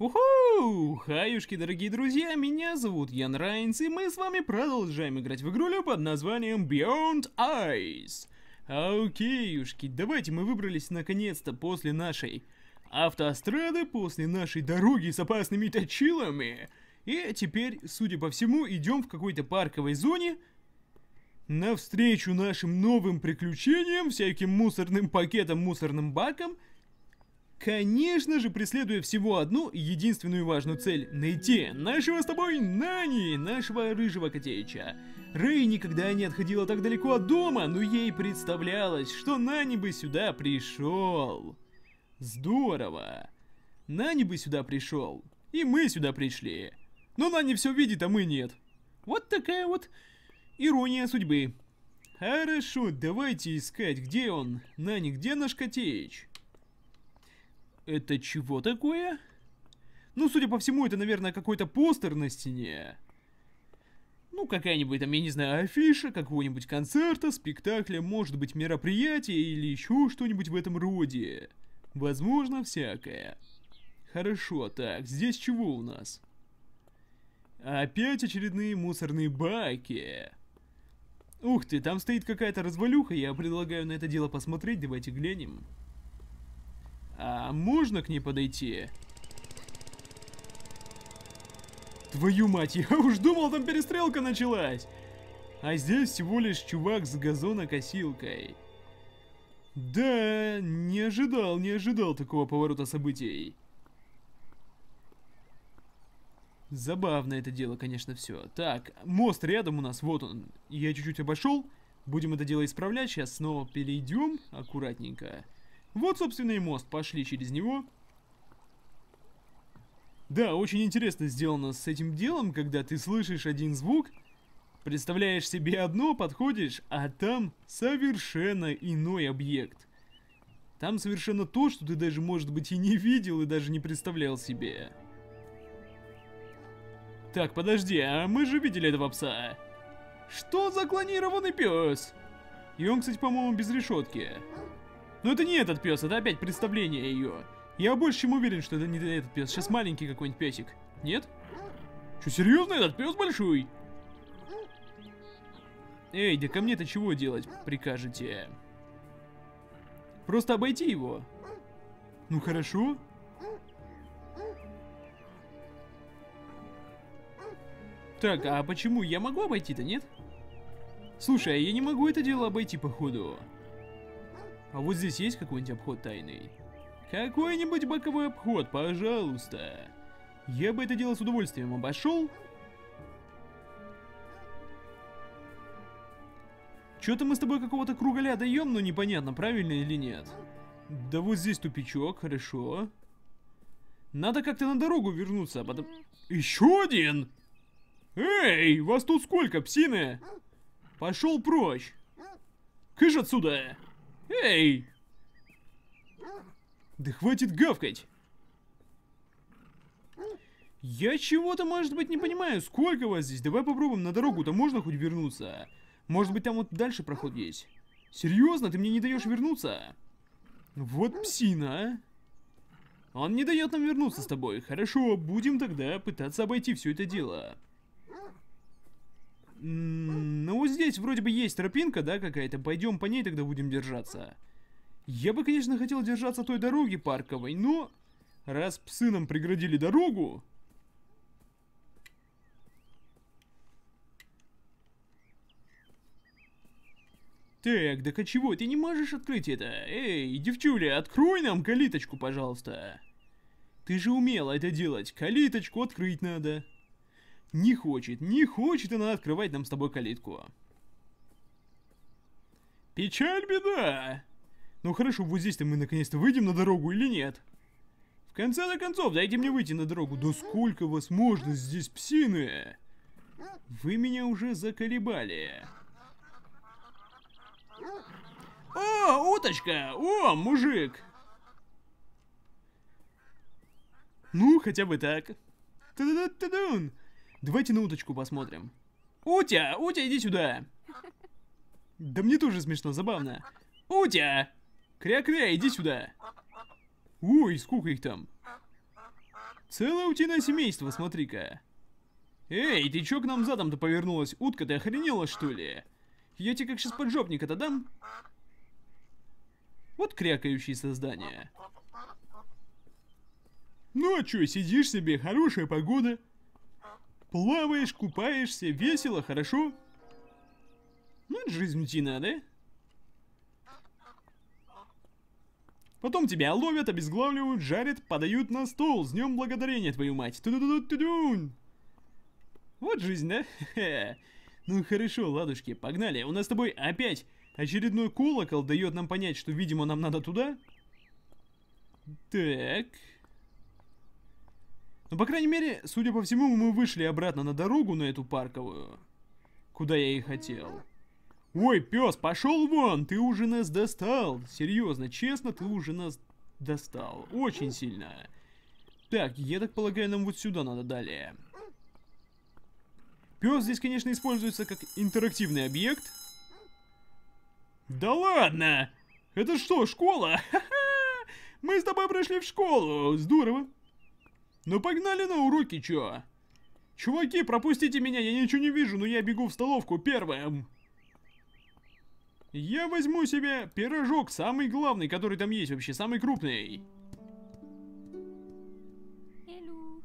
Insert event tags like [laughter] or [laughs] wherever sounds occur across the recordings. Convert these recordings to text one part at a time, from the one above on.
Уху! Хаюшки, дорогие друзья, меня зовут Ян Райнс, и мы с вами продолжаем играть в игрулю под названием Beyond Eyes. Окейушки, давайте мы выбрались наконец-то после нашей автострады, после нашей дороги с опасными точилами. И теперь, судя по всему, идем в какой-то парковой зоне, навстречу нашим новым приключениям, всяким мусорным пакетам, мусорным бакам – Конечно же, преследуя всего одну единственную важную цель — найти нашего с тобой Нани, нашего рыжего котеича. Рэй никогда не отходила так далеко от дома, но ей представлялось, что Нани бы сюда пришел. Здорово. Нани бы сюда пришел. И мы сюда пришли. Но Нани все видит, а мы нет. Вот такая вот ирония судьбы. Хорошо, давайте искать, где он. Нани, где наш котеич? Это чего такое? Ну, судя по всему, это, наверное, какой-то постер на стене. Ну, какая-нибудь там, я не знаю, афиша какого-нибудь концерта, спектакля, может быть, мероприятия или еще что-нибудь в этом роде. Возможно, всякое. Хорошо, так, здесь чего у нас? Опять очередные мусорные баки. Ух ты, там стоит какая-то развалюха, я предлагаю на это дело посмотреть, давайте глянем. А можно к ней подойти? Твою мать, [laughs] я уж думал, там перестрелка началась. А здесь всего лишь чувак с газонокосилкой. Да, не ожидал, не ожидал такого поворота событий. Забавно это дело, конечно, все. Так, мост рядом у нас, вот он. Я чуть-чуть обошел. Будем это дело исправлять. Сейчас снова перейдем аккуратненько. Вот, собственно, и мост. Пошли через него. Да, очень интересно сделано с этим делом, когда ты слышишь один звук, представляешь себе одно, подходишь, а там совершенно иной объект. Там совершенно то, что ты даже, может быть, и не видел, и даже не представлял себе. Так, подожди, а мы же видели этого пса. Что за клонированный пес? И он, кстати, по-моему, без решетки. Но ну, это не этот пес, это опять представление ее. Я больше чем уверен, что это не этот пес. Сейчас маленький какой-нибудь песик. Нет? Что, серьезно, этот пес большой? Эй, да ко мне-то чего делать прикажете? Просто обойти его. Ну хорошо. Так, а почему? Я могу обойти-то, нет? Слушай, а я не могу это дело обойти, походу. А вот здесь есть какой-нибудь обход тайный? Какой-нибудь боковой обход, пожалуйста. Я бы это дело с удовольствием обошел. Чё-то мы с тобой какого-то кругаля даем, но ну непонятно, правильно или нет. Да вот здесь тупичок, хорошо. Надо как-то на дорогу вернуться, а потом... Еще один! Эй, вас тут сколько, псины? Пошел прочь! Кыш отсюда! Эй! Да хватит гавкать! Я чего-то, может быть, не понимаю. Сколько вас здесь? Давай попробуем на дорогу-то можно хоть вернуться? Может быть, там вот дальше проход есть? Серьезно? Ты мне не даешь вернуться? Вот псина, а? Он не дает нам вернуться с тобой. Хорошо, будем тогда пытаться обойти все это дело. Ну, здесь вроде бы есть тропинка, да, какая-то. Пойдем по ней, тогда будем держаться. Я бы, конечно, хотел держаться той дороги парковой, но... Раз псы нам преградили дорогу... Так, да чего ты не можешь открыть это? Эй, девчуля, открой нам калиточку, пожалуйста. Ты же умела это делать, калиточку открыть надо. Не хочет, не хочет она открывать нам с тобой калитку. Печаль, беда! Ну хорошо, вот здесь-то мы наконец-то выйдем на дорогу или нет? В конце-то концов, дайте мне выйти на дорогу. Да сколько вас можно здесь псины? Вы меня уже заколебали. О, уточка! О, мужик! Ну, хотя бы так. Та-да-да-та-дун! Давайте на уточку посмотрим. Утя, Утя, иди сюда. Да мне тоже смешно, забавно. Утя! Кря-кря, иди сюда. Ой, сколько их там. Целое утиное семейство, смотри-ка. Эй, ты чё к нам задом-то повернулась? Утка, ты охренела, что ли? Я тебе как сейчас поджопник это дам. Вот крякающие создания. Ну а чё, сидишь себе, хорошая погода. Плаваешь, купаешься, весело, хорошо? Ну, это жизнь утина, да? Потом тебя ловят, обезглавливают, жарят, подают на стол. С днем благодарения, твою мать. ту ду ду ду ду Вот жизнь, да? ну хорошо, ладушки, погнали. У нас с тобой опять очередной колокол дает нам понять, что, видимо, нам надо туда. Так... Ну по крайней мере, судя по всему, мы вышли обратно на дорогу, на эту парковую, куда я и хотел. Ой, пес, пошел вон, ты уже нас достал. Серьезно, честно, ты уже нас достал. Очень сильно. Так, я так полагаю, нам вот сюда надо далее. Пес здесь, конечно, используется как интерактивный объект. Да ладно! Это что, школа? [laughs] Мы с тобой прошли в школу! Здорово! Ну погнали на уроки, чё? Чуваки, пропустите меня, я ничего не вижу, но я бегу в столовку первым. Я возьму себе пирожок, самый главный, который там есть вообще, самый крупный. Hello.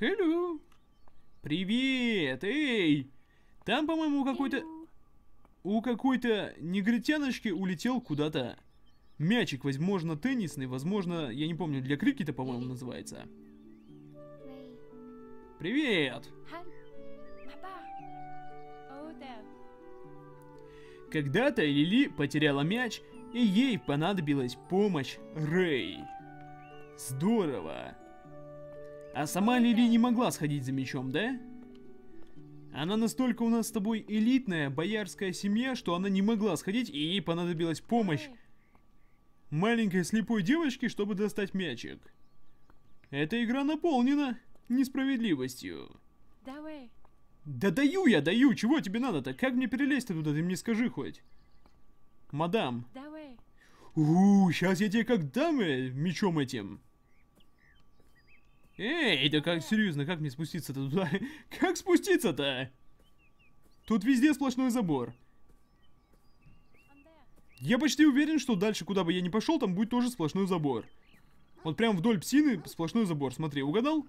Hello. Привет, эй! Там, по-моему, какой-то... У какой-то негритяночки улетел куда-то мячик, возможно, теннисный, возможно, я не помню, для крикета, по-моему, называется. Привет! Когда-то Лили потеряла мяч, и ей понадобилась помощь Рэй. Здорово! А сама Лили не могла сходить за мячом, да? Она настолько у нас с тобой элитная, боярская семья, что она не могла сходить, и ей понадобилась помощь маленькой слепой девочки, чтобы достать мячик. Эта игра наполнена несправедливостью. Давай. Да даю я, даю! Чего тебе надо-то? Как мне перелезть туда, ты мне скажи хоть. Мадам. Давай. У, сейчас я тебе как дамы мечом этим. Эй, да как, серьезно, как мне спуститься-то туда? [laughs] Как спуститься-то? Тут везде сплошной забор. Я почти уверен, что дальше, куда бы я ни пошел, там будет тоже сплошной забор. Вот прям вдоль псины сплошной забор. Смотри, угадал?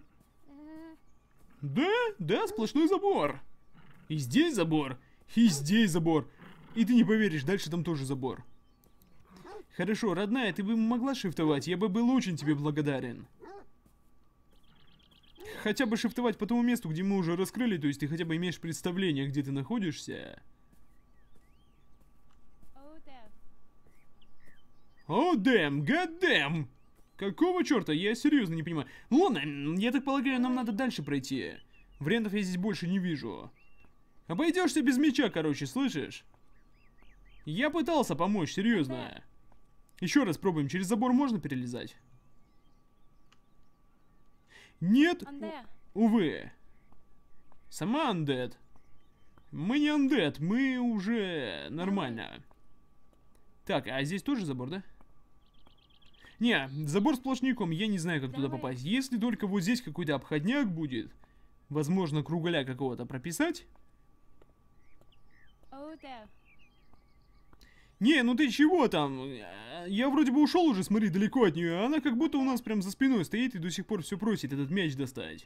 Да, да, сплошной забор. И здесь забор, и здесь забор. И ты не поверишь, дальше там тоже забор. Хорошо, родная, ты бы могла шифтовать, я бы был очень тебе благодарен. Хотя бы шифтовать по тому месту, где мы уже раскрыли, то есть ты хотя бы имеешь представление, где ты находишься. О, дэм, гадэм! Какого черта? Я серьезно не понимаю. Ладно, я так полагаю, нам надо дальше пройти. Вариантов я здесь больше не вижу. Обойдешься без меча, короче, слышишь? Я пытался помочь, серьезно. Еще раз пробуем, через забор можно перелезать? Нет, увы. Сама андед. Мы не андед, мы уже нормально. Так, а здесь тоже забор, да? Не, забор с сплошняком, я не знаю, как Давай. туда попасть. Если только вот здесь какой-то обходняк будет, возможно, кругаля какого-то прописать. А не, ну ты чего там? Я вроде бы ушел уже, смотри, далеко от нее. А она как будто у нас прям за спиной стоит и до сих пор все просит этот мяч достать.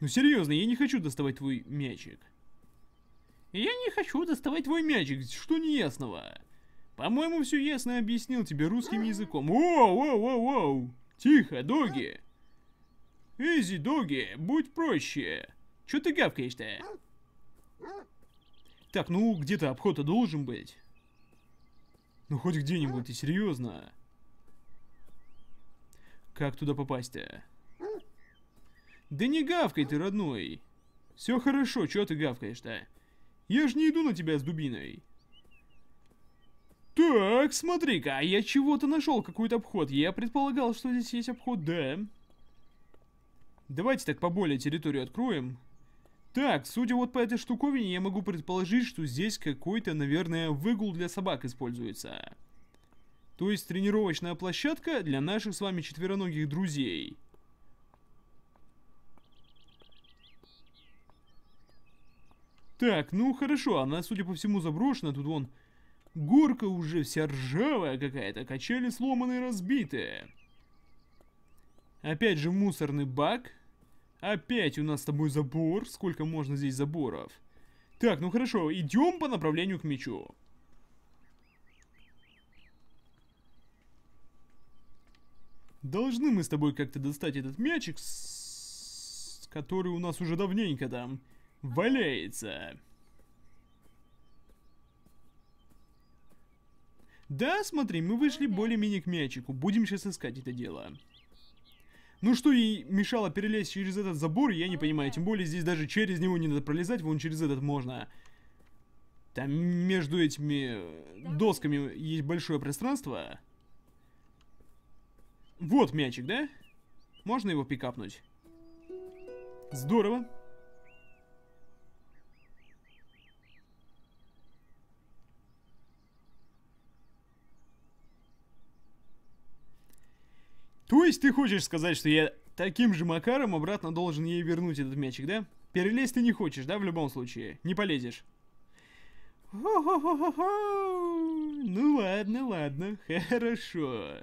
Ну серьезно, я не хочу доставать твой мячик. Я не хочу доставать твой мячик, что неясного? По-моему, все ясно объяснил тебе русским языком. Воу-воу-воу-воу! Тихо, доги! Изи, доги, будь проще! Че ты гавкаешь-то? Так, ну где-то обход-то должен быть. Ну хоть где-нибудь, ты серьезно? Как туда попасть-то? Да не гавкай ты, родной! Все хорошо, чё ты гавкаешь-то? Я ж не иду на тебя с дубиной. Так, смотри-ка, а я чего-то нашел, какой-то обход. Я предполагал, что здесь есть обход, да. Давайте так поболее территорию откроем. Так, судя вот по этой штуковине, я могу предположить, что здесь какой-то, наверное, выгул для собак используется. То есть тренировочная площадка для наших с вами четвероногих друзей. Так, ну хорошо, она, судя по всему, заброшена. Тут вон Горка уже вся ржавая какая-то, качели сломанные, разбитые. Опять же мусорный бак. Опять у нас с тобой забор. Сколько можно здесь заборов? Так, ну хорошо, идем по направлению к мячу. Должны мы с тобой как-то достать этот мячик, который у нас уже давненько там валяется. Да, смотри, мы вышли более-менее к мячику. Будем сейчас искать это дело. Ну что ей мешало перелезть через этот забор, я не понимаю. Тем более здесь даже через него не надо пролезать, вон через этот можно. Там между этими э, досками есть большое пространство. Вот мячик, да? Можно его пикапнуть? Здорово. есть ты хочешь сказать, что я таким же Макаром обратно должен ей вернуть этот мячик, да? Перелезть ты не хочешь, да, в любом случае? Не полезешь. Ну ладно, ладно, хорошо.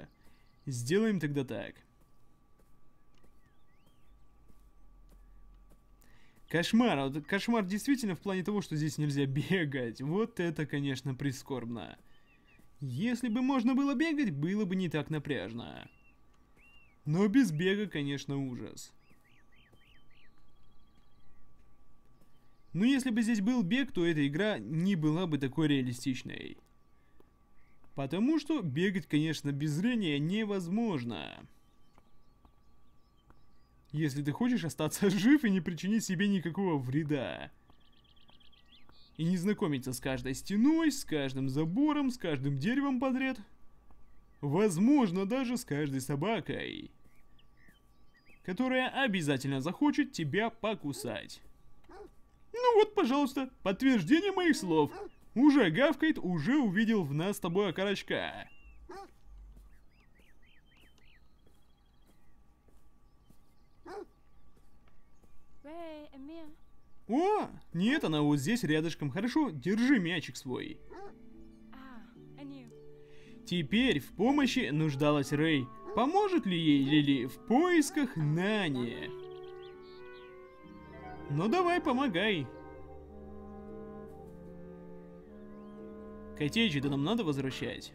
Сделаем тогда так. Кошмар, а вот кошмар действительно в плане того, что здесь нельзя бегать. Вот это, конечно, прискорбно. Если бы можно было бегать, было бы не так напряжно. Но без бега, конечно, ужас. Но ну, если бы здесь был бег, то эта игра не была бы такой реалистичной. Потому что бегать, конечно, без зрения невозможно. Если ты хочешь остаться [laughs] жив и не причинить себе никакого вреда. И не знакомиться с каждой стеной, с каждым забором, с каждым деревом подряд. Возможно, даже с каждой собакой. Которая обязательно захочет тебя покусать. Ну вот, пожалуйста, подтверждение моих слов. Уже гавкает, уже увидел в нас с тобой окорочка. О, нет, она вот здесь рядышком. Хорошо, держи мячик свой. Теперь в помощи нуждалась Рэй. Поможет ли ей Лили в поисках Нани? Ну давай, помогай. Котейджи, да нам надо возвращать.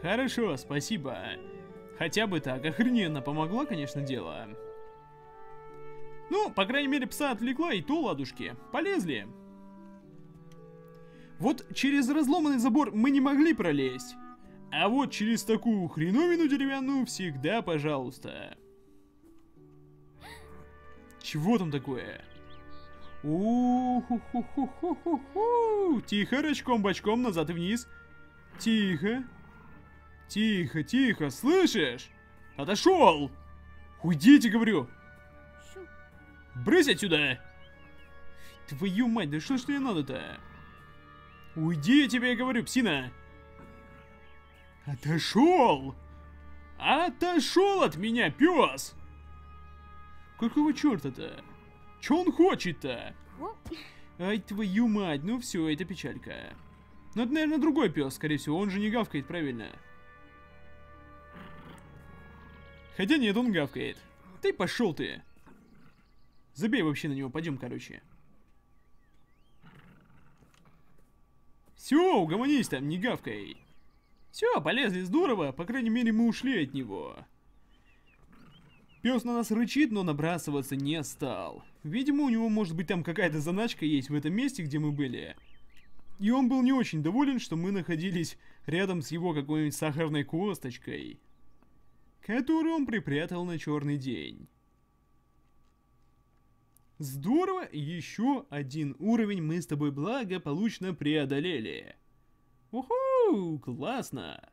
Хорошо, спасибо. Хотя бы так, охрененно помогло, конечно, дело. Ну, по крайней мере, пса отвлекла и то ладушки. Полезли. Вот через разломанный забор мы не могли пролезть. А вот через такую хреновину деревянную всегда пожалуйста. Чего там такое? у ху ху ху ху ху Тихо, рычком-бочком назад и вниз. Тихо. Тихо, тихо, слышишь? Отошел! Уйдите, говорю! Брысь отсюда! Твою мать, да что ж тебе надо-то? Уйди, я тебе говорю, псина! Отошел! Отошел от меня, пес! Какого черта-то? Че он хочет-то? Ай, твою мать, ну все, это печалька. Но ну, это, наверное, другой пес, скорее всего, он же не гавкает, правильно? Хотя нет, он гавкает. Ты пошел ты. Забей вообще на него, пойдем, короче. Все, угомонись там, не гавкой. Все, полезли, здорово, по крайней мере мы ушли от него. Пес на нас рычит, но набрасываться не стал. Видимо, у него может быть там какая-то заначка есть в этом месте, где мы были. И он был не очень доволен, что мы находились рядом с его какой-нибудь сахарной косточкой, которую он припрятал на черный день. Здорово, еще один уровень мы с тобой благополучно преодолели. Уху, классно!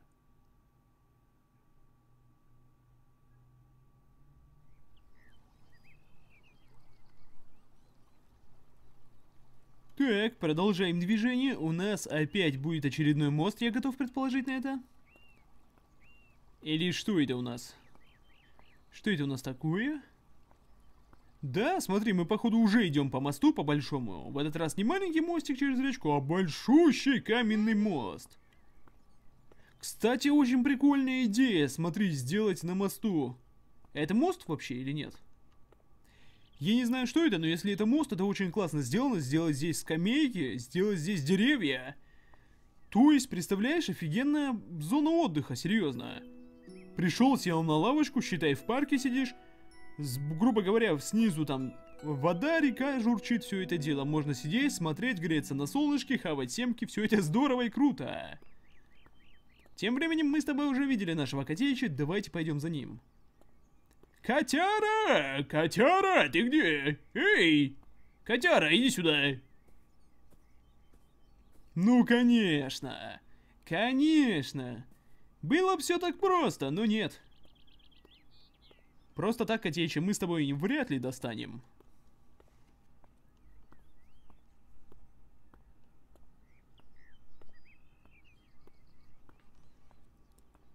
Так, продолжаем движение. У нас опять будет очередной мост, я готов предположить на это. Или что это у нас? Что это у нас такое? Да, смотри, мы походу уже идем по мосту по большому. В этот раз не маленький мостик через речку, а большущий каменный мост. Кстати, очень прикольная идея, смотри, сделать на мосту. Это мост вообще или нет? Я не знаю, что это, но если это мост, это очень классно сделано. Сделать здесь скамейки, сделать здесь деревья. То есть, представляешь, офигенная зона отдыха, серьезно. Пришел, сел на лавочку, считай, в парке сидишь, с, грубо говоря, снизу там вода, река журчит, все это дело. Можно сидеть, смотреть, греться на солнышке, хавать семки, все это здорово и круто. Тем временем мы с тобой уже видели нашего котеича, давайте пойдем за ним. Котяра! Котяра, ты где? Эй! Котяра, иди сюда! Ну, конечно! Конечно! Было все так просто, но нет. Просто так, Котеича, мы с тобой вряд ли достанем.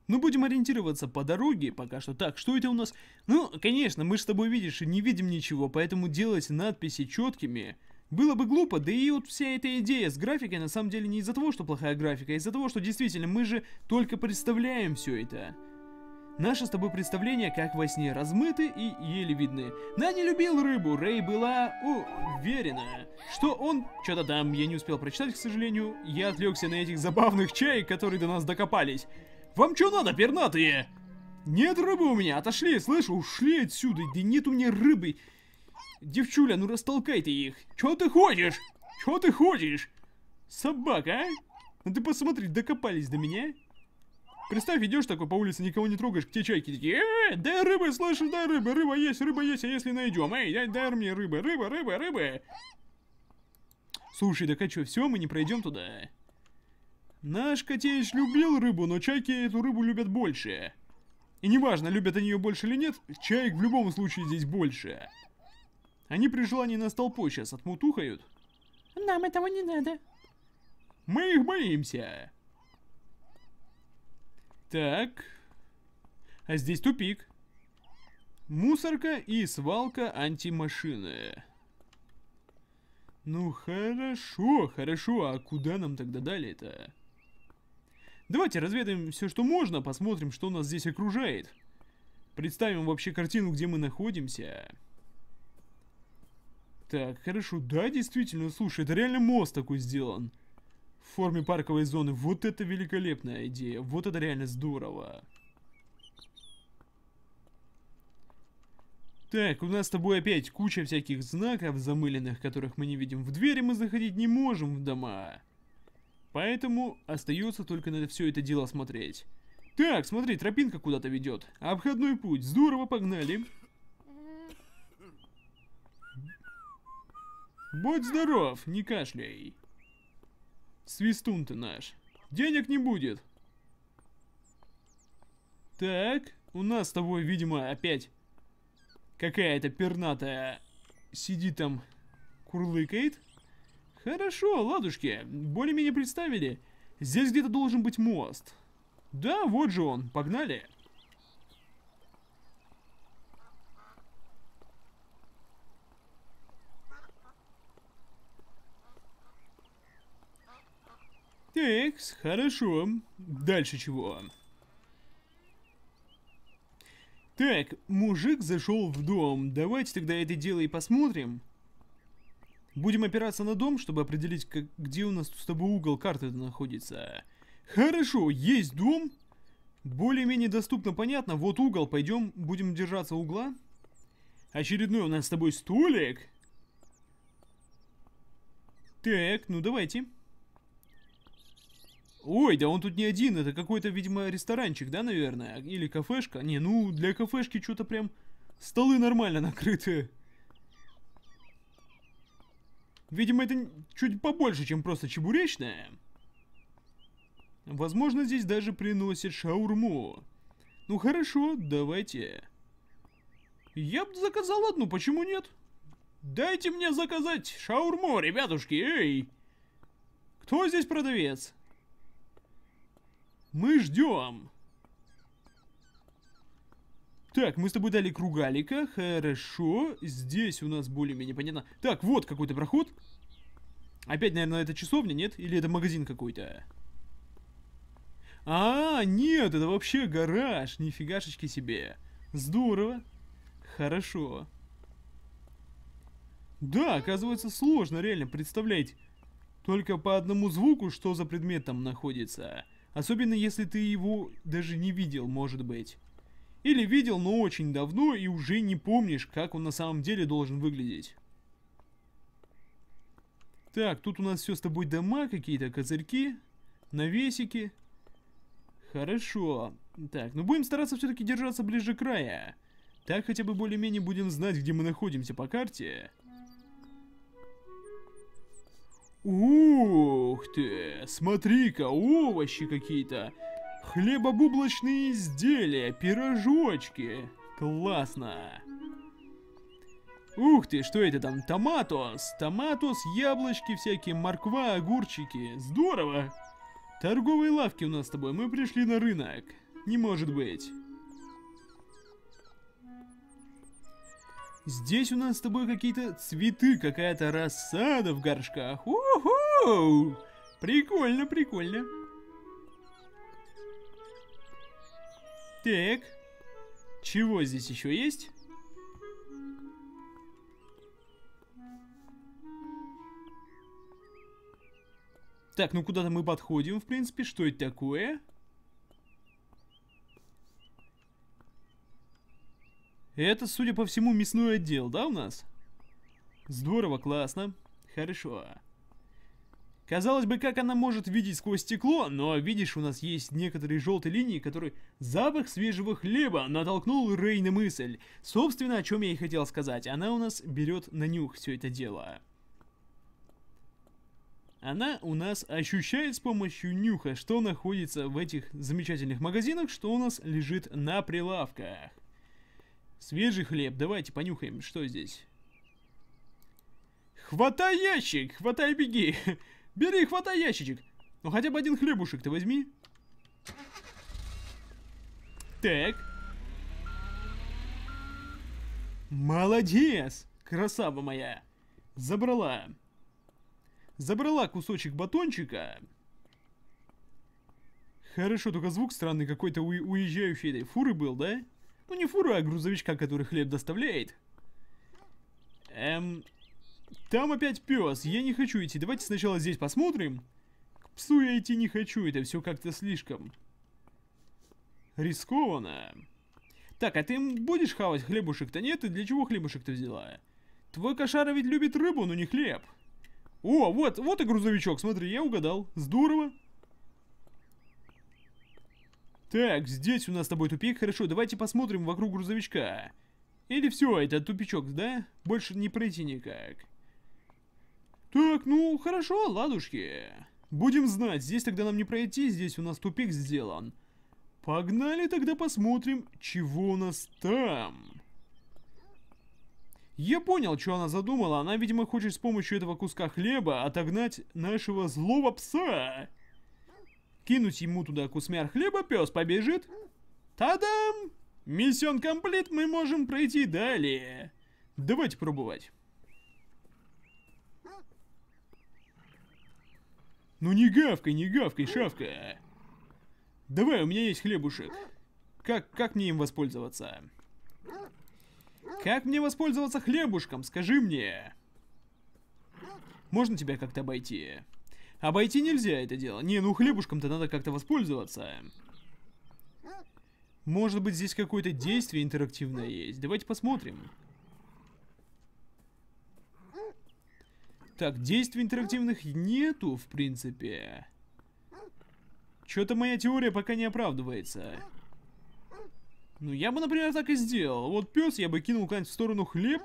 Ну, будем ориентироваться по дороге пока что. Так, что это у нас? Ну, конечно, мы с тобой, видишь, не видим ничего, поэтому делать надписи четкими было бы глупо. Да и вот вся эта идея с графикой на самом деле не из-за того, что плохая графика, а из-за того, что действительно мы же только представляем все это. Наши с тобой представления, как во сне, размыты и еле видны. Нани любил рыбу, Рэй была уверена, что он... Что-то там я не успел прочитать, к сожалению. Я отвлекся на этих забавных чай, которые до нас докопались. Вам что надо, пернатые? Нет рыбы у меня, отошли, слышь, ушли отсюда, да нет у меня рыбы. Девчуля, ну растолкай ты их. Чё ты хочешь? Чё ты хочешь? Собака, а? Ну ты посмотри, докопались до меня. Представь, идешь такой по улице, никого не трогаешь, к тебе чайки такие, э, дай рыбы, слышишь, дай рыбы, рыба есть, рыба есть, а если найдем, эй, дай, дай мне рыбы, рыба, рыба, рыба. Слушай, да а что, все, мы не пройдем туда? Наш котеич любил рыбу, но чайки эту рыбу любят больше. И неважно, любят они ее больше или нет, чайк в любом случае здесь больше. Они при желании нас толпой сейчас отмутухают. Нам этого не надо. Мы их боимся. Так. А здесь тупик. Мусорка и свалка антимашины. Ну хорошо, хорошо, а куда нам тогда далее-то? Давайте разведаем все, что можно, посмотрим, что нас здесь окружает. Представим вообще картину, где мы находимся. Так, хорошо, да, действительно, слушай, это реально мост такой сделан в форме парковой зоны. Вот это великолепная идея. Вот это реально здорово. Так, у нас с тобой опять куча всяких знаков замыленных, которых мы не видим. В двери мы заходить не можем в дома. Поэтому остается только на все это дело смотреть. Так, смотри, тропинка куда-то ведет. Обходной путь. Здорово, погнали. Будь здоров, не кашляй. Свистун ты наш. Денег не будет. Так, у нас с тобой, видимо, опять какая-то пернатая сидит там, курлыкает. Хорошо, ладушки, более-менее представили. Здесь где-то должен быть мост. Да, вот же он, погнали. Так, хорошо. Дальше чего? Так, мужик зашел в дом. Давайте тогда это дело и посмотрим. Будем опираться на дом, чтобы определить, как, где у нас с тобой угол карты находится. Хорошо, есть дом. Более-менее доступно, понятно. Вот угол, пойдем, будем держаться угла. Очередной у нас с тобой столик. Так, ну давайте. Давайте. Ой, да он тут не один, это какой-то, видимо, ресторанчик, да, наверное? Или кафешка? Не, ну, для кафешки что-то прям столы нормально накрытые. Видимо, это чуть побольше, чем просто чебуречная. Возможно, здесь даже приносят шаурму. Ну хорошо, давайте. Я бы заказал одну, почему нет? Дайте мне заказать шаурму, ребятушки, эй! Кто здесь продавец? Мы ждем. Так, мы с тобой дали кругалика, хорошо. Здесь у нас более-менее понятно. Так, вот какой-то проход. Опять, наверное, это часовня, нет? Или это магазин какой-то? А, нет, это вообще гараж, нифигашечки себе. Здорово. Хорошо. Да, оказывается, сложно реально представлять только по одному звуку, что за предметом там находится. Особенно если ты его даже не видел, может быть. Или видел, но очень давно и уже не помнишь, как он на самом деле должен выглядеть. Так, тут у нас все с тобой дома, какие-то козырьки, навесики. Хорошо. Так, ну будем стараться все-таки держаться ближе к краю. Так хотя бы более-менее будем знать, где мы находимся по карте. Ух ты, смотри-ка, овощи какие-то. Хлебобублочные изделия, пирожочки. Классно. Ух ты, что это там? Томатос. Томатос, яблочки всякие, морква, огурчики. Здорово. Торговые лавки у нас с тобой, мы пришли на рынок. Не может быть. Здесь у нас с тобой какие-то цветы, какая-то рассада в горшках. Уху! Прикольно, прикольно. Так. Чего здесь еще есть? Так, ну куда-то мы подходим, в принципе. Что это такое? Это, судя по всему, мясной отдел, да, у нас? Здорово, классно. Хорошо. Казалось бы, как она может видеть сквозь стекло, но видишь, у нас есть некоторые желтые линии, которые запах свежего хлеба натолкнул Рей на мысль. Собственно, о чем я и хотел сказать, она у нас берет на нюх все это дело. Она у нас ощущает с помощью нюха, что находится в этих замечательных магазинах, что у нас лежит на прилавках. Свежий хлеб, давайте понюхаем, что здесь. Хватай ящик, хватай, беги. [laughs] Бери, хватай ящичек. Ну хотя бы один хлебушек ты возьми. Так. Молодец, красава моя. Забрала. Забрала кусочек батончика. Хорошо, только звук странный какой-то у уезжающей этой фуры был, да? Ну не фура, а грузовичка, который хлеб доставляет. Эм... Там опять пес, я не хочу идти. Давайте сначала здесь посмотрим. К псу я идти не хочу, это все как-то слишком... Рискованно. Так, а ты будешь хавать хлебушек-то? Нет, И для чего хлебушек-то взяла? Твой кошара ведь любит рыбу, но не хлеб. О, вот, вот и грузовичок, смотри, я угадал. Здорово. Так, здесь у нас с тобой тупик, хорошо, давайте посмотрим вокруг грузовичка. Или все, это тупичок, да? Больше не пройти никак. Так, ну, хорошо, ладушки. Будем знать, здесь тогда нам не пройти, здесь у нас тупик сделан. Погнали тогда посмотрим, чего у нас там. Я понял, что она задумала. Она, видимо, хочет с помощью этого куска хлеба отогнать нашего злого пса. Кинуть ему туда кусмяр хлеба, пес побежит. Та-дам! Миссион комплит, мы можем пройти далее. Давайте пробовать. Ну не гавкой, не гавкой, шавка. Давай, у меня есть хлебушек. Как, как мне им воспользоваться? Как мне воспользоваться хлебушком, скажи мне? Можно тебя как-то обойти? Обойти нельзя это дело. Не, ну хлебушком-то надо как-то воспользоваться. Может быть здесь какое-то действие интерактивное есть. Давайте посмотрим. Так, действий интерактивных нету, в принципе. Что-то моя теория пока не оправдывается. Ну, я бы, например, так и сделал. Вот пес, я бы кинул куда-нибудь в сторону хлеб.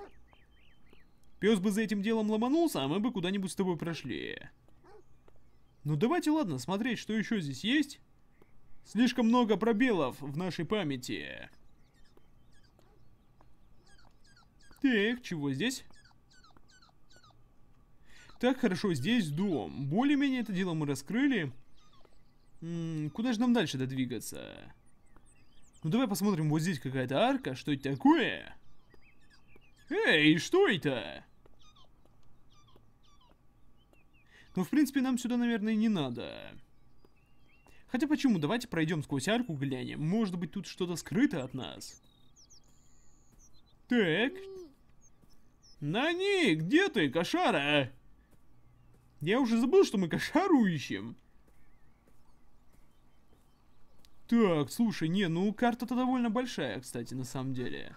Пес бы за этим делом ломанулся, а мы бы куда-нибудь с тобой прошли. Ну давайте, ладно, смотреть, что еще здесь есть. Слишком много пробелов в нашей памяти. Так, чего здесь? Так, хорошо, здесь дом. Более-менее это дело мы раскрыли. М -м, куда же нам дальше додвигаться? Ну давай посмотрим, вот здесь какая-то арка. Что это такое? Эй, что это? Но, ну, в принципе, нам сюда, наверное, не надо. Хотя почему? Давайте пройдем сквозь арку глянем. Может быть, тут что-то скрыто от нас. Так. Нани, где ты, кошара? Я уже забыл, что мы кошару ищем. Так, слушай, не, ну карта-то довольно большая, кстати, на самом деле.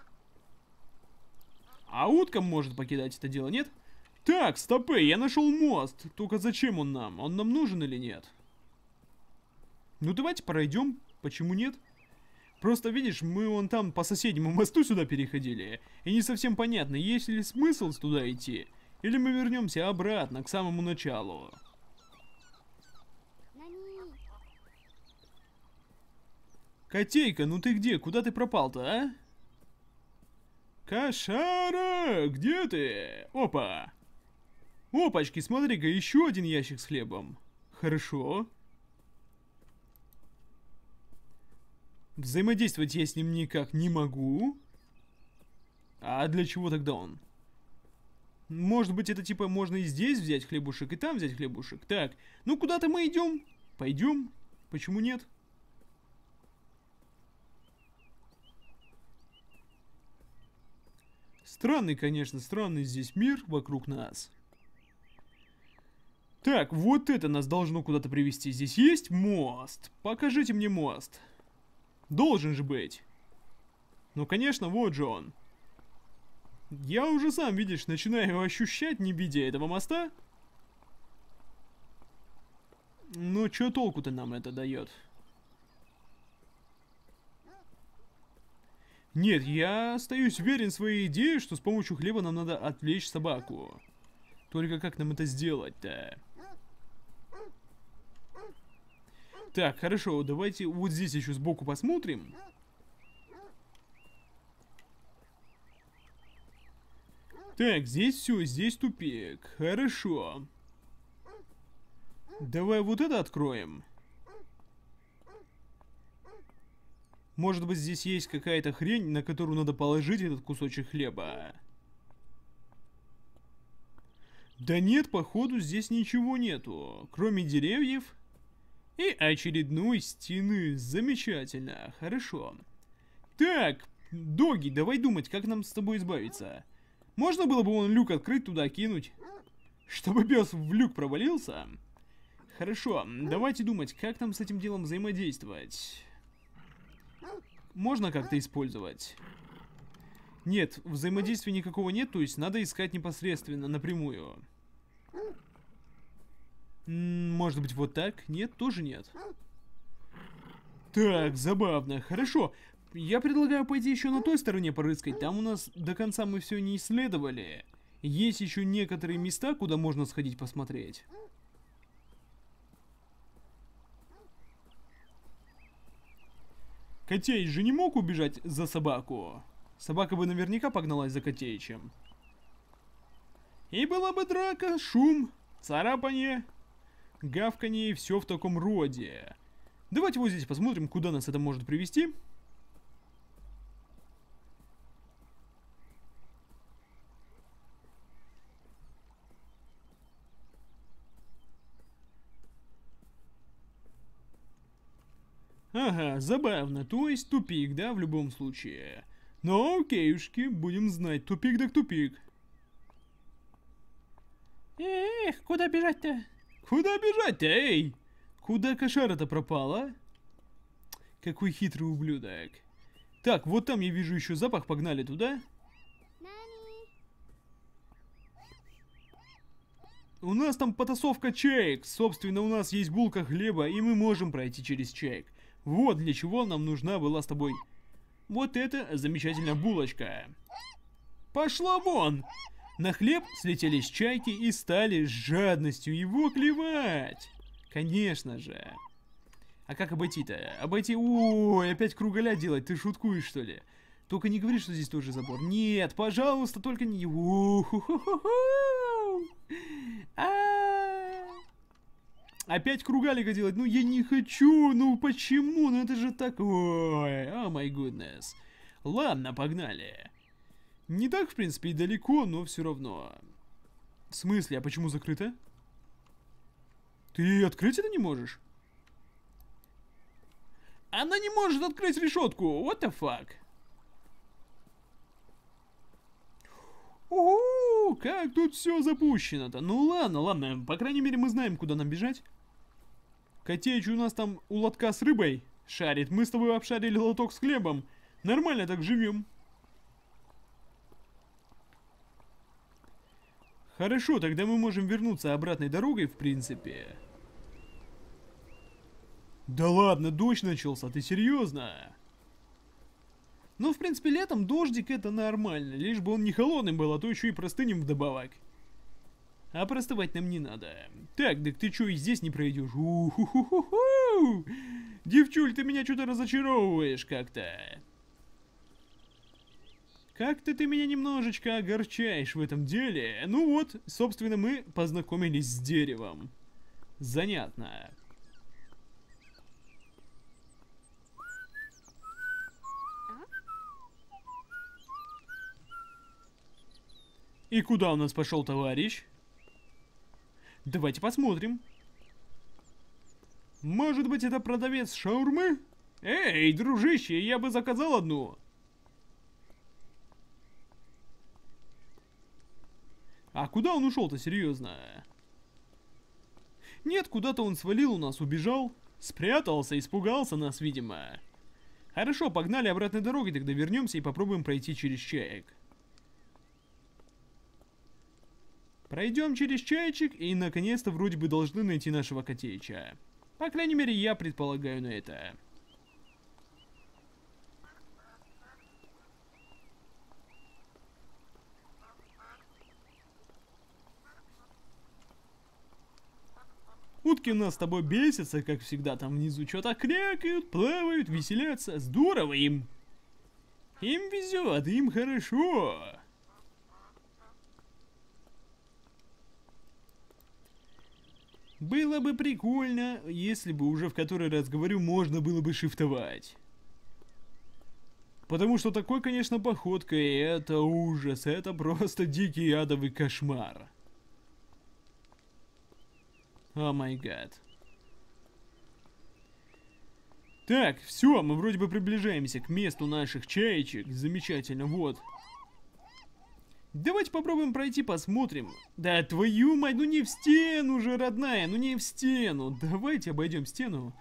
А утка может покидать это дело, нет? Так, стопы, я нашел мост. Только зачем он нам? Он нам нужен или нет? Ну давайте пройдем. Почему нет? Просто, видишь, мы вон там по соседнему мосту сюда переходили. И не совсем понятно, есть ли смысл туда идти. Или мы вернемся обратно, к самому началу. Котейка, ну ты где? Куда ты пропал-то, а? Кошара, где ты? Опа! Опачки, смотри-ка, еще один ящик с хлебом. Хорошо. Взаимодействовать я с ним никак не могу. А для чего тогда он? Может быть, это типа можно и здесь взять хлебушек, и там взять хлебушек. Так, ну куда-то мы идем. Пойдем. Почему нет? Странный, конечно, странный здесь мир вокруг нас. Так, вот это нас должно куда-то привести. Здесь есть мост? Покажите мне мост. Должен же быть. Ну, конечно, вот же он. Я уже сам, видишь, начинаю ощущать небедие этого моста. Но ну, что толку-то нам это дает? Нет, я остаюсь верен своей идее, что с помощью хлеба нам надо отвлечь собаку. Только как нам это сделать-то? Так, хорошо, давайте вот здесь еще сбоку посмотрим. Так, здесь все, здесь тупик. Хорошо. Давай вот это откроем. Может быть здесь есть какая-то хрень, на которую надо положить этот кусочек хлеба. Да нет, походу здесь ничего нету, кроме деревьев и очередной стены. Замечательно, хорошо. Так, Доги, давай думать, как нам с тобой избавиться. Можно было бы он люк открыть, туда кинуть? Чтобы пес в люк провалился? Хорошо, давайте думать, как нам с этим делом взаимодействовать. Можно как-то использовать? Нет, взаимодействия никакого нет, то есть надо искать непосредственно, напрямую. Может быть, вот так? Нет, тоже нет. Так, забавно. Хорошо. Я предлагаю пойти еще на той стороне порыскать. Там у нас до конца мы все не исследовали. Есть еще некоторые места, куда можно сходить посмотреть. Котей же не мог убежать за собаку. Собака бы наверняка погналась за Котеичем. И была бы драка, шум, царапанье гавканье и все в таком роде. Давайте вот здесь посмотрим, куда нас это может привести. Ага, забавно, то есть тупик, да, в любом случае. Но окейушки, будем знать, тупик так тупик. Эх, куда бежать-то? Куда бежать эй? Куда кошара-то пропала? Какой хитрый ублюдок. Так, вот там я вижу еще запах, погнали туда. У нас там потасовка чаек. Собственно, у нас есть булка хлеба, и мы можем пройти через чаек. Вот для чего нам нужна была с тобой... Вот это замечательная булочка. Пошла вон! На хлеб слетелись чайки и стали с жадностью его клевать. Конечно же. А как обойти-то? Обойти... Ой, опять кругаля делать, ты шуткуешь что ли? Только не говори, что здесь тоже забор. Нет, пожалуйста, только не... А. Опять кругалика делать? Ну я не хочу, ну почему? Ну это же такое. О май гуднес. Ладно, погнали. Не так, в принципе, и далеко, но все равно. В смысле, а почему закрыто? Ты открыть это не можешь? Она не может открыть решетку! What the fuck? Ууу, как тут все запущено-то. Ну ладно, ладно, по крайней мере мы знаем, куда нам бежать. Котеич у нас там у лотка с рыбой шарит. Мы с тобой обшарили лоток с хлебом. Нормально так живем. Хорошо, тогда мы можем вернуться обратной дорогой, в принципе. Да ладно, дождь начался, ты серьезно? Ну, в принципе, летом дождик это нормально, лишь бы он не холодным был, а то еще и простынем вдобавок. А простывать нам не надо. Так, так ты чё и здесь не пройдешь? У -ху -ху -ху -ху! Девчуль, ты меня что-то разочаровываешь как-то. Как-то ты меня немножечко огорчаешь в этом деле. Ну вот, собственно, мы познакомились с деревом. Занятно. И куда у нас пошел товарищ? Давайте посмотрим. Может быть, это продавец шаурмы? Эй, дружище, я бы заказал одну. куда он ушел-то, серьезно? Нет, куда-то он свалил у нас, убежал. Спрятался, испугался нас, видимо. Хорошо, погнали обратной дорогой, тогда вернемся и попробуем пройти через чаек. Пройдем через чаечек и наконец-то вроде бы должны найти нашего котеича. По крайней мере, я предполагаю на это. Утки у нас с тобой бесятся, как всегда, там внизу что-то крякают, плавают, веселятся. Здорово им. Им везет, им хорошо. Было бы прикольно, если бы уже в который раз говорю, можно было бы шифтовать. Потому что такой, конечно, походка, это ужас, это просто дикий адовый кошмар. О май гад. Так, все, мы вроде бы приближаемся к месту наших чаечек. Замечательно, вот. Давайте попробуем пройти, посмотрим. Да твою мать, ну не в стену же, родная, ну не в стену. Давайте обойдем стену.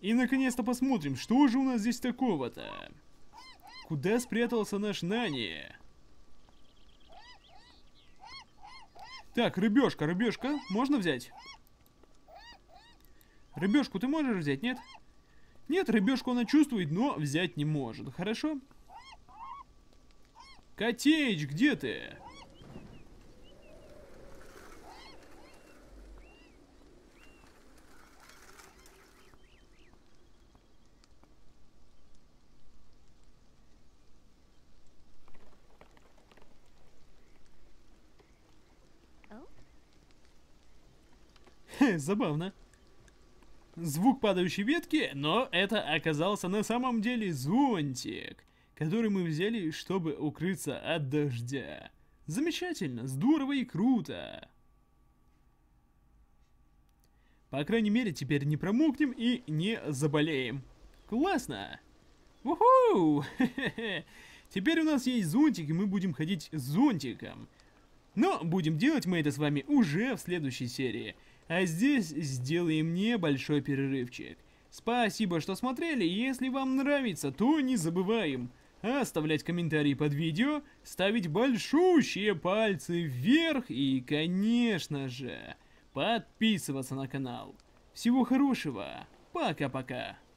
И наконец-то посмотрим, что же у нас здесь такого-то. Куда спрятался наш Нани? Так, рыбешка, рыбешка, можно взять? Рыбешку ты можешь взять, нет? Нет, рыбешку она чувствует, но взять не может, хорошо? Котеч, где ты? [laughs] Забавно. Звук падающей ветки, но это оказался на самом деле зонтик, который мы взяли, чтобы укрыться от дождя. Замечательно, здорово и круто. По крайней мере, теперь не промокнем и не заболеем. Классно! Уху! [laughs] Теперь у нас есть зонтик, и мы будем ходить с зонтиком. Но будем делать мы это с вами уже в следующей серии. А здесь сделаем небольшой перерывчик. Спасибо, что смотрели, если вам нравится, то не забываем оставлять комментарии под видео, ставить большущие пальцы вверх и, конечно же, подписываться на канал. Всего хорошего, пока-пока.